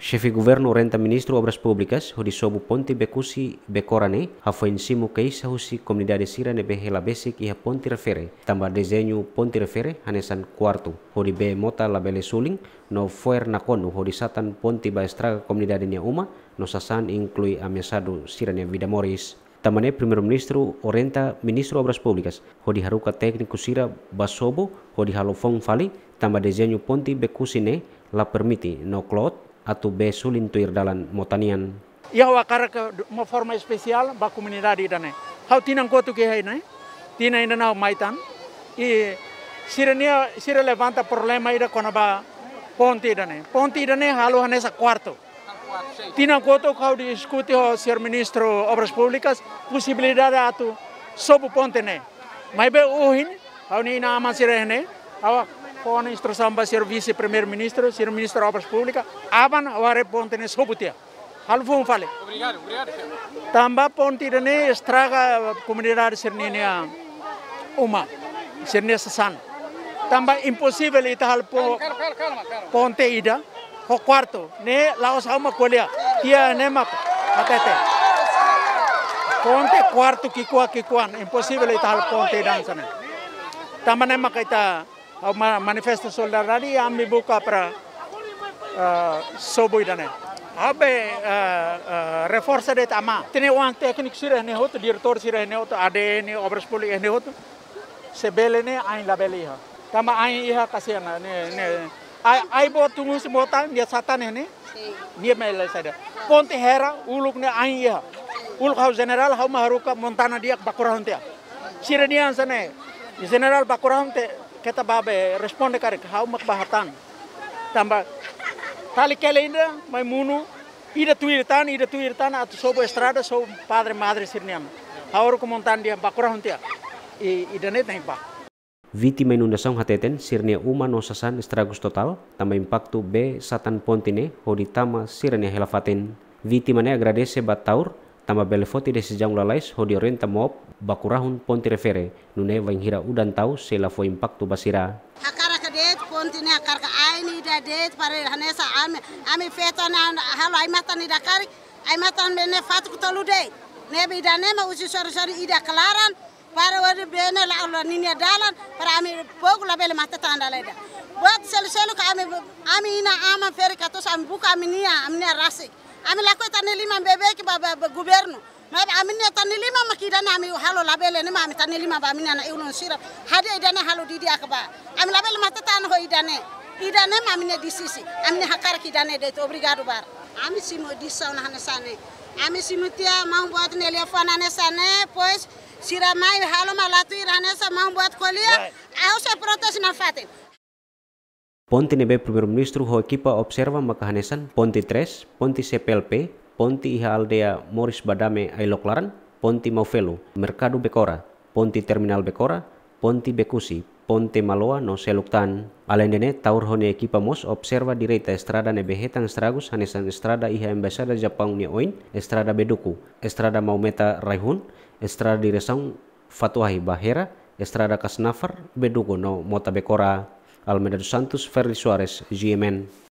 Chefe governo renta ministro obras públicas hodi sobu ponte bekusi bekorane hafoensimu keisa husi komunidade sira nebe hela besik iha ponte refere tamba desenho ponte refere hanesan kuartu, hodi be mota labele suling no foer nakonu hodi satan ponte ba estraga komunidade nia uma no sasan inclui amesadu sira nia vida moris tamane primeiro-ministro orenta ministro obras públicas hodi haruka teknikusira sira basobo hodi halofong fali tamba desenho ponte bekusine la permiti no clot atu besulin tuir dalam motanian. Ia wakara ke uma forma especial ba comunidade idane. Hau tinan kotu ke hai nai, tina ina nau maitan. I sirenia sire levanta problema ida kona ba ponte idane. Ponte idane halu hanesa kuarto. Tina kotu kau discuti ho sir ministro obras publicas, posibilidade atu sobu ponte ne. Mai be uhin, hau ni ina amasirene, awak com instrução para ser vice-primeiro-ministro, ser ministro da Obras Públicas, aban ware ponte ne sobutia. Ya. Halvum fale. Obrigado, obrigado. Tamba ponte ne estraga comunidade serninia ya, uma, sernia sasan. Tamba impossível ita hal po ponte ida, ho quarto, ne laos uma colia, tia ne matete. atete. Ponte quarto kikua kikuan, impossível ita hal ponte dansa ne. Tamba ne makaita manifesto solidariedade a mi para uh, sobo idane Abe uh, uh, det ama tene wan teknik sireh ne hot diretor sireh ne hot ade ne obras poli ne hot ne ain la bele tama ain iha kasiana ne ne ai ai bo tungu se botan dia satan ne nie mele sada ponte hera uluk ne ain iha uluk hau general hau maharuka montana dia bakura huntia sirenian sane general bakura huntia kita babe responde karik hau mak bahatan tamba tali kele inda mai munu ida tu irtan ida tu irtan atu sobo estrada so padre madre sirniam ruku kumontan dia bakura huntia i ida net nai pak Vítima inundação hateten sirnia uma no sasan estragos total, tamba impacto B satan pontine, hoditama sirnia helafaten. Viti ne agradece bataur, tambah belefoti de sejauh lalais ho diorenta mob bakurahun ponti refere nune vain hira udan tau sela fo tu basira Akar kadet ponti ne akar ka aini da det pare hanesa ame ame feto na halo ai mata ni dakari ai mata ne fatu tolu de ne bi dane ma usi sori sori ida kelaran para wadi bene la Allah ni ne dalan para ame pogu la bele mata tanda leda buat sel selu ka ame ame ina ama feri katos ame buka ame nia ame nia rasik ami la ko lima lima bebe ki ba gubernu ma ya ami lima lima ma makida na ami halo labele ni ma ami tanili lima ba ami na iulon sira hadi idane halo didi akba ami labele ma tata ho idane idane ma ami ne ya disisi ami ne hakar ki idane de to obrigado bar ami simo disa na hanesane ami simo tia ma buat ne le fana ne pois sira mai halo ma latu irane sa ma buat kolia Aku se protes na fatin Ponti nebe primeiro ministro ho ekipa observa makahanesan Ponti Tres, Ponti CPLP, Ponti Iha Aldea Moris Badame Ailoklaran, Ponti Maufelo, Mercado Bekora, Ponti Terminal Bekora, Ponti Bekusi, Ponte Maloa no Seluktan, Alendene taur hone ekipa mos observa direita estrada nebe hetan estragus hanesan estrada iha embesada Jepang ne oin, estrada Beduku, estrada Maumeta Raihun, estrada diresang Fatuahi Bahera, estrada Kasnafar, Beduku no Mota bekora. Almeida Santos, Ferli Suarez, GMN.